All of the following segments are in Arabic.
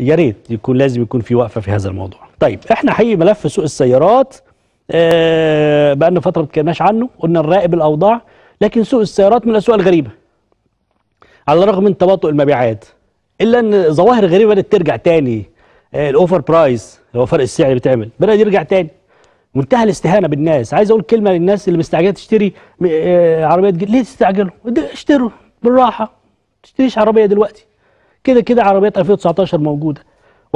يا ريت يكون لازم يكون في وقفه في هذا الموضوع. طيب احنا حقيقي ملف سوق السيارات آه بقى لنا فتره ما اتكلمناش عنه، قلنا نراقب الاوضاع، لكن سوق السيارات من الاسواق الغريبه. على الرغم من تباطؤ المبيعات الا ان ظواهر غريبه بدات ترجع تاني آه، الاوفر برايس اللي هو فرق السعر اللي بيتعمل بدا يرجع تاني. منتهى الاستهانه بالناس، عايز اقول كلمه للناس اللي مستعجله تشتري آه، عربيات جديده، ليه تستعجلوا؟ اشتروا بالراحه، ما تشتريش عربيه دلوقتي. كده كده عربيات 2019 موجوده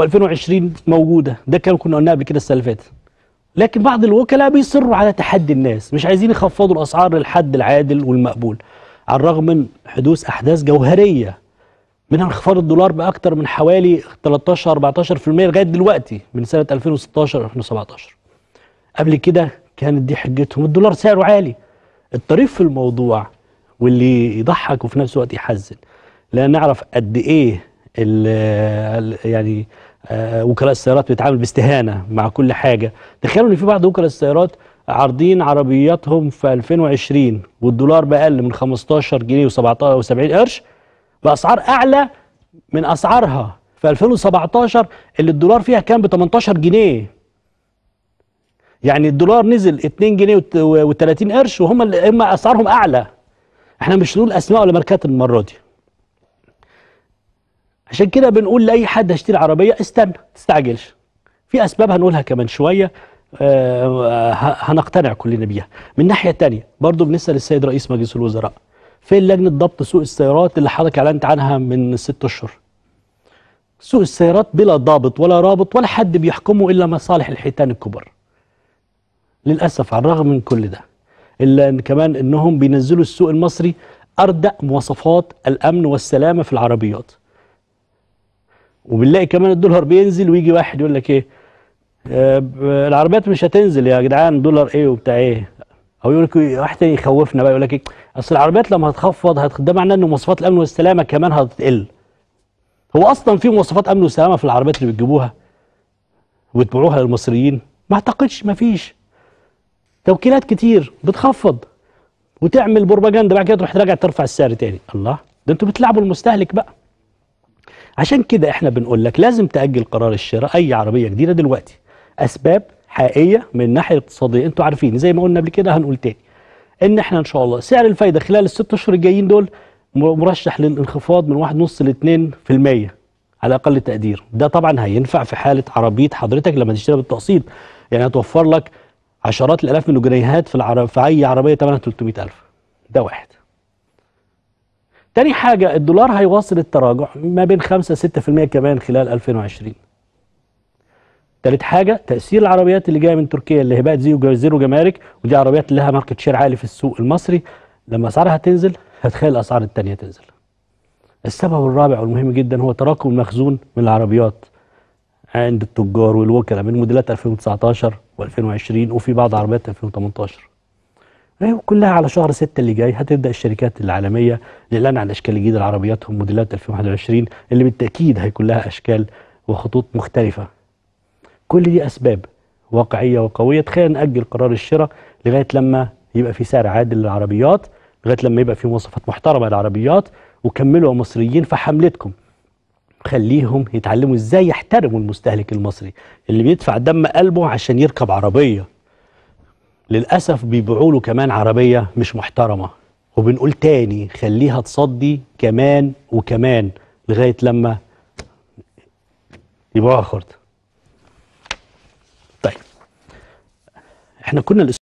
و2020 موجوده ده كان كنا قلناه قبل كده السنه اللي فاتت لكن بعض الوكلاء بيصروا على تحدي الناس مش عايزين يخفضوا الاسعار للحد العادل والمقبول على الرغم من حدوث احداث جوهريه منها انخفاض الدولار باكثر من حوالي 13 14% لغايه دلوقتي من سنه 2016 2017 قبل كده كانت دي حجتهم الدولار سعره عالي الطريف في الموضوع واللي يضحك وفي نفس الوقت يحزن لا نعرف قد ايه يعني آه، وكلاء السيارات بيتعامل باستهانه مع كل حاجه تخيلوا ان في بعض وكلاء السيارات عارضين عربياتهم في 2020 والدولار بأقل من 15 جنيه و17 و70 قرش بأسعار أعلى من أسعارها في 2017 اللي الدولار فيها كان ب 18 جنيه يعني الدولار نزل 2 جنيه و30 قرش وهم اللي اما اسعارهم اعلى احنا مش نقول اسماء ولا ماركات المره دي عشان كده بنقول لاي حد هيشتري عربيه استنى تستعجلش في اسباب هنقولها كمان شويه آه هنقتنع كلنا بيها من ناحيه تانية برضو بنسال السيد رئيس مجلس الوزراء فين لجنه ضبط سوق السيارات اللي حضرتك اعلنت عنها من ست اشهر سوق السيارات بلا ضابط ولا رابط ولا حد بيحكمه الا مصالح الحيتان الكبار للاسف على الرغم من كل ده الا ان كمان انهم بينزلوا السوق المصري اردأ مواصفات الامن والسلامه في العربيات وبنلاقي كمان الدولار بينزل ويجي واحد يقول لك ايه آه،, آه العربيات مش هتنزل يا جدعان دولار ايه وبتاع ايه او يقول لك واحد تاني يخوفنا بقى يقول لك ايه اصل العربيات لما هتخفض ده معناه ان مواصفات الامن والسلامه كمان هتقل هو اصلا في مواصفات امن وسلامه في العربيات اللي بتجيبوها وتبيعوها للمصريين ما اعتقدش ما فيش توكيلات كتير بتخفض وتعمل بروباجندا بعد كده تروح تراجع ترفع السعر تاني الله ده انتوا بتلعبوا المستهلك بقى عشان كده احنا بنقول لك لازم تأجل قرار الشراء أي عربية جديدة دلوقتي أسباب حقيقية من الناحية الاقتصادية انتوا عارفين زي ما قلنا قبل كده هنقول تاني ان احنا ان شاء الله سعر الفايدة خلال الست أشهر الجايين دول مرشح للانخفاض من 1.5 ل 2% على اقل تقدير ده طبعا هينفع في حاله عربيه حضرتك لما تشتري بالتقسيط يعني هتوفر لك عشرات الالاف من الجنيهات في العرب في اي عربيه ثمنها 300000 ده واحد تاني حاجة الدولار هيواصل التراجع ما بين 5 6% كمان خلال 2020 تالت حاجة تأثير العربيات اللي جاية من تركيا اللي هي بقت زيرو, زيرو جمارك ودي عربيات لها ماركت شير عالي في السوق المصري لما أسعارها تنزل هتخلي الأسعار التانية تنزل السبب الرابع والمهم جدا هو تراكم المخزون من العربيات عند التجار والوكلاء من موديلات 2019 و2020 وفي بعض عربيات 2018 إيه، كلها على شهر 6 اللي جاي هتبدا الشركات العالميه الاعلان عن اشكال جديده لعربياتهم موديلات 2021 اللي بالتاكيد هيكون لها اشكال وخطوط مختلفه. كل دي اسباب واقعيه وقويه تخلينا ناجل قرار الشراء لغايه لما يبقى في سعر عادل للعربيات، لغايه لما يبقى في مواصفات محترمه للعربيات وكملوا يا مصريين في حملتكم. خليهم يتعلموا ازاي يحترموا المستهلك المصري اللي بيدفع دم قلبه عشان يركب عربيه. للأسف بيبيعوا له كمان عربية مش محترمة وبنقول تاني خليها تصدي كمان وكمان لغاية لما يبقى خرد طيب احنا كنا